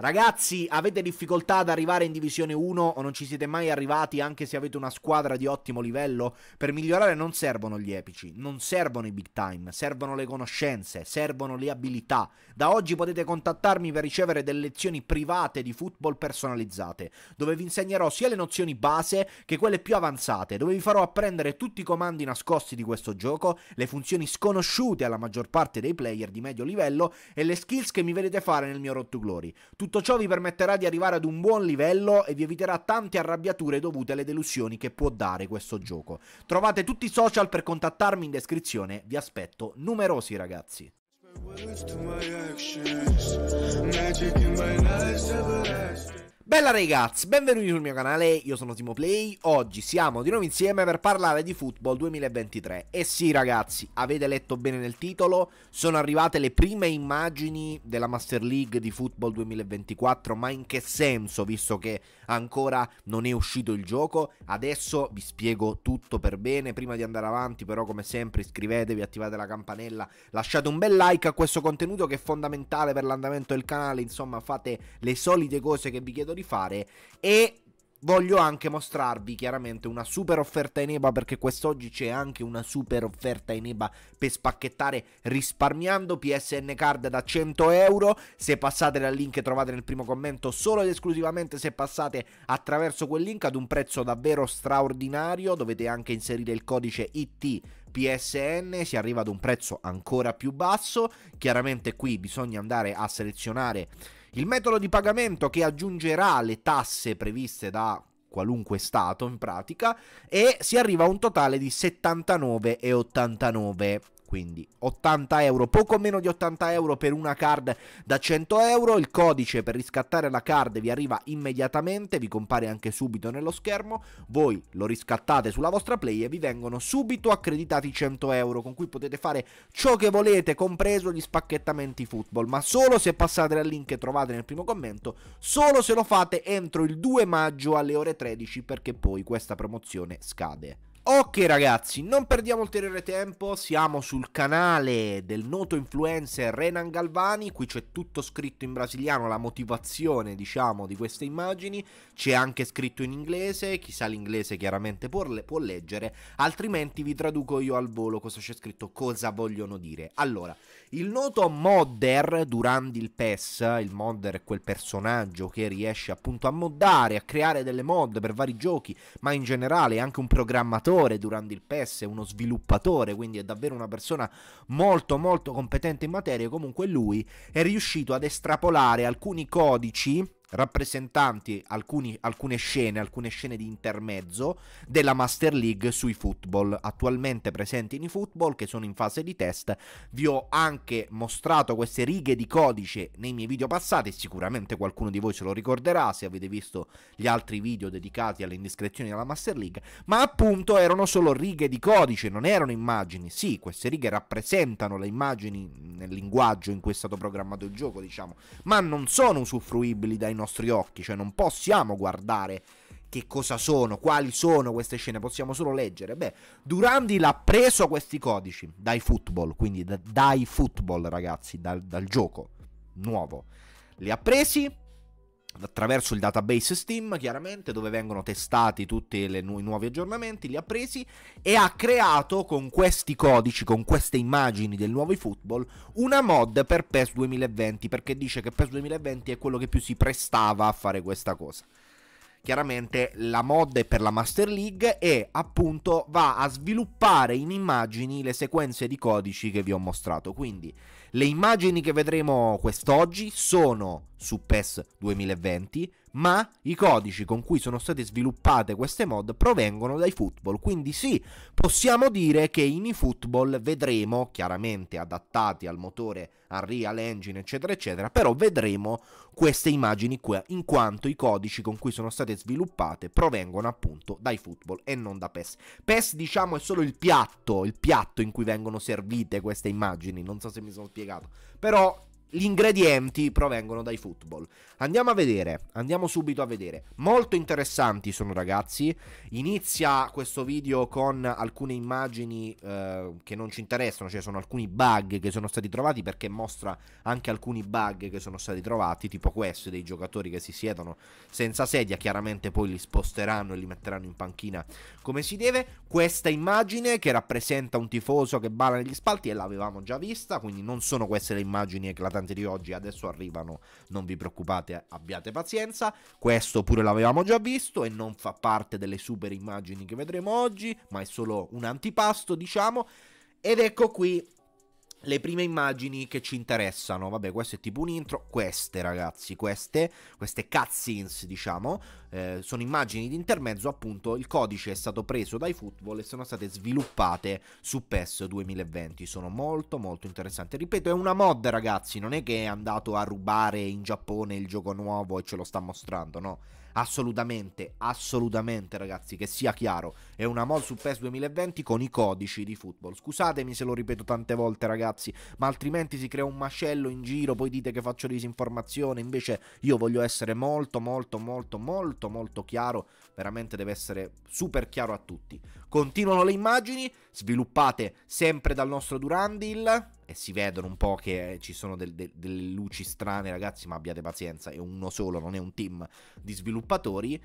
Ragazzi, avete difficoltà ad arrivare in Divisione 1 o non ci siete mai arrivati anche se avete una squadra di ottimo livello? Per migliorare non servono gli epici, non servono i big time, servono le conoscenze, servono le abilità. Da oggi potete contattarmi per ricevere delle lezioni private di football personalizzate, dove vi insegnerò sia le nozioni base che quelle più avanzate, dove vi farò apprendere tutti i comandi nascosti di questo gioco, le funzioni sconosciute alla maggior parte dei player di medio livello e le skills che mi vedete fare nel mio Road to Glory. Tutto ciò vi permetterà di arrivare ad un buon livello e vi eviterà tante arrabbiature dovute alle delusioni che può dare questo gioco. Trovate tutti i social per contattarmi in descrizione, vi aspetto numerosi ragazzi. Bella ragazzi, benvenuti sul mio canale, io sono Timo Play. Oggi siamo di nuovo insieme per parlare di Football 2023. E eh sì ragazzi, avete letto bene nel titolo, sono arrivate le prime immagini della Master League di Football 2024, ma in che senso, visto che ancora non è uscito il gioco? Adesso vi spiego tutto per bene, prima di andare avanti però come sempre iscrivetevi, attivate la campanella, lasciate un bel like a questo contenuto che è fondamentale per l'andamento del canale, insomma fate le solite cose che vi chiedo di di fare e Voglio anche mostrarvi chiaramente una super offerta in EBA perché quest'oggi c'è anche una super offerta in EBA per spacchettare risparmiando PSN card da 100 euro. Se passate dal link che trovate nel primo commento, solo ed esclusivamente se passate attraverso quel link ad un prezzo davvero straordinario, dovete anche inserire il codice IT PSN si arriva ad un prezzo ancora più basso. Chiaramente qui bisogna andare a selezionare il metodo di pagamento che aggiungerà le tasse previste da qualunque stato in pratica e si arriva a un totale di 79,89 quindi 80 euro, poco meno di 80 euro per una card da 100 euro, il codice per riscattare la card vi arriva immediatamente, vi compare anche subito nello schermo, voi lo riscattate sulla vostra play e vi vengono subito accreditati 100 euro con cui potete fare ciò che volete, compreso gli spacchettamenti football, ma solo se passate al link che trovate nel primo commento, solo se lo fate entro il 2 maggio alle ore 13 perché poi questa promozione scade. Ok ragazzi, non perdiamo ulteriore tempo, siamo sul canale del noto influencer Renan Galvani, qui c'è tutto scritto in brasiliano, la motivazione diciamo di queste immagini, c'è anche scritto in inglese, chi sa l'inglese chiaramente può, le può leggere, altrimenti vi traduco io al volo cosa c'è scritto, cosa vogliono dire. Allora, il noto modder durante il PES, il modder è quel personaggio che riesce appunto a moddare, a creare delle mod per vari giochi, ma in generale è anche un programmatore allenatore durante il PES, è uno sviluppatore, quindi è davvero una persona molto molto competente in materia, comunque lui è riuscito ad estrapolare alcuni codici rappresentanti alcuni, alcune scene, alcune scene di intermezzo della Master League sui football attualmente presenti in football che sono in fase di test. Vi ho anche mostrato queste righe di codice nei miei video passati, sicuramente qualcuno di voi se lo ricorderà se avete visto gli altri video dedicati alle indiscrezioni della Master League, ma appunto erano solo righe di codice, non erano immagini. Sì, queste righe rappresentano le immagini nel linguaggio in cui è stato programmato il gioco, diciamo, ma non sono usufruibili dai nostri occhi, cioè non possiamo guardare che cosa sono, quali sono queste scene, possiamo solo leggere. Beh, Durandi l'ha preso questi codici dai football, quindi da, dai football ragazzi, dal, dal gioco nuovo. Li ha presi attraverso il database Steam, chiaramente, dove vengono testati tutti i nu- nuovi aggiornamenti, li ha presi e ha creato con questi codici, con queste immagini del nuovo football, una mod per PES 2020, perché dice che PES 2020 è quello che più si prestava a fare questa cosa. Chiaramente la mod è per la Master League e appunto va a sviluppare in immagini le sequenze di codici che vi ho mostrato, quindi le immagini che vedremo quest'oggi sono su PES 2020, ma i codici con cui sono state sviluppate queste mod provengono dai football, quindi sì, possiamo dire che in eFootball vedremo, chiaramente adattati al motore Unreal Engine eccetera eccetera, però vedremo queste immagini qui, in quanto i codici con cui sono state sviluppate provengono appunto dai football e non da PES. PES diciamo è solo il piatto, il piatto in cui vengono servite queste immagini, non so se mi sono spiegato, però gli ingredienti provengono dai football. Andiamo a vedere, andiamo subito a vedere. Molto interessanti sono ragazzi. Inizia questo video con alcune immagini eh, che non ci interessano, cioè sono alcuni bug che sono stati trovati perché mostra anche alcuni bug che sono stati trovati, tipo questo dei giocatori che si siedono senza sedia, chiaramente poi li sposteranno e li metteranno in panchina come si deve. Questa immagine che rappresenta un tifoso che bala negli spalti e l'avevamo già vista, quindi non sono queste le immagini eclatanti importanti di oggi adesso arrivano, non vi preoccupate, abbiate pazienza. Questo pure l'avevamo già visto e non fa parte delle super immagini che vedremo oggi, ma è solo un antipasto, diciamo. Ed ecco qui le prime immagini che ci interessano, vabbè questo è tipo un intro, queste ragazzi, queste, queste cutscenes diciamo, eh, sono immagini di intermezzo appunto, il codice è stato preso dai football e sono state sviluppate su PES 2020, sono molto molto interessanti, ripeto è una mod ragazzi, non è che è andato a rubare in Giappone il gioco nuovo e ce lo sta mostrando, no? Assolutamente, assolutamente ragazzi, che sia chiaro, è una mall su PES 2020 con i codici di football. Scusatemi se lo ripeto tante volte ragazzi, ma altrimenti si crea un macello in giro, poi dite che faccio disinformazione, invece io voglio essere molto molto molto molto molto chiaro, veramente deve essere super chiaro a tutti. Continuano le immagini, sviluppate sempre dal nostro Durandil e si vedono un po' che eh, ci sono del, del, delle luci strane, ragazzi, ma abbiate pazienza, è uno solo, non è un team di sviluppatori.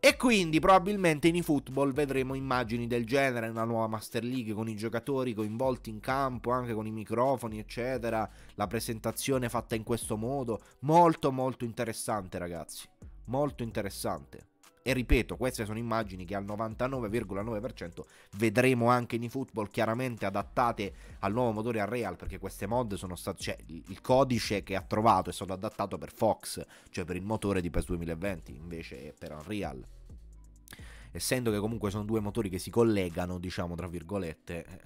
E quindi probabilmente in eFootball vedremo immagini del genere, una nuova Master League con i giocatori coinvolti in campo, anche con i microfoni, eccetera, la presentazione fatta in questo modo, molto molto interessante, ragazzi, molto interessante. E ripeto, queste sono immagini che al 99,9% vedremo anche in eFootball, chiaramente adattate al nuovo motore Unreal, perché queste mod sono state, cioè il codice che ha trovato è stato adattato per Fox, cioè per il motore di PES 2020, invece per Unreal essendo che comunque sono due motori che si collegano, diciamo tra virgolette, eh,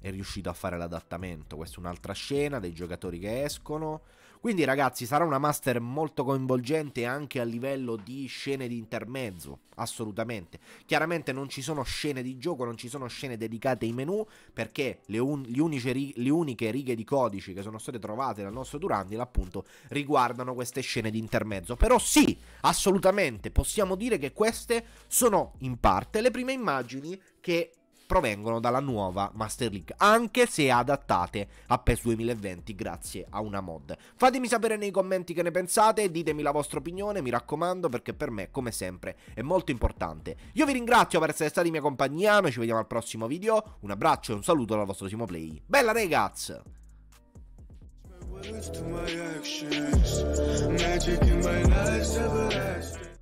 è riuscito a fare l'adattamento. Questa è un'altra scena dei giocatori che escono. Quindi ragazzi sarà una master molto coinvolgente anche a livello di scene di intermezzo, assolutamente. Chiaramente non ci sono scene di gioco, non ci sono scene dedicate ai menu, perché le, un le, uniche, le uniche righe di codici che sono state trovate dal nostro Durandil appunto riguardano queste scene di intermezzo. Però sì, assolutamente, possiamo dire che queste sono in parte le prime immagini che provengono dalla nuova Master League, anche se adattate a PES 2020 grazie a una mod. Fatemi sapere nei commenti che ne pensate, ditemi la vostra opinione, mi raccomando, perché per me, come sempre, è molto importante. Io vi ringrazio per essere stati in mia compagnia, noi ci vediamo al prossimo video, un abbraccio e un saluto dal vostro Simo Play. Bella ragazzi! words to my actions. Magic in my life everlasting.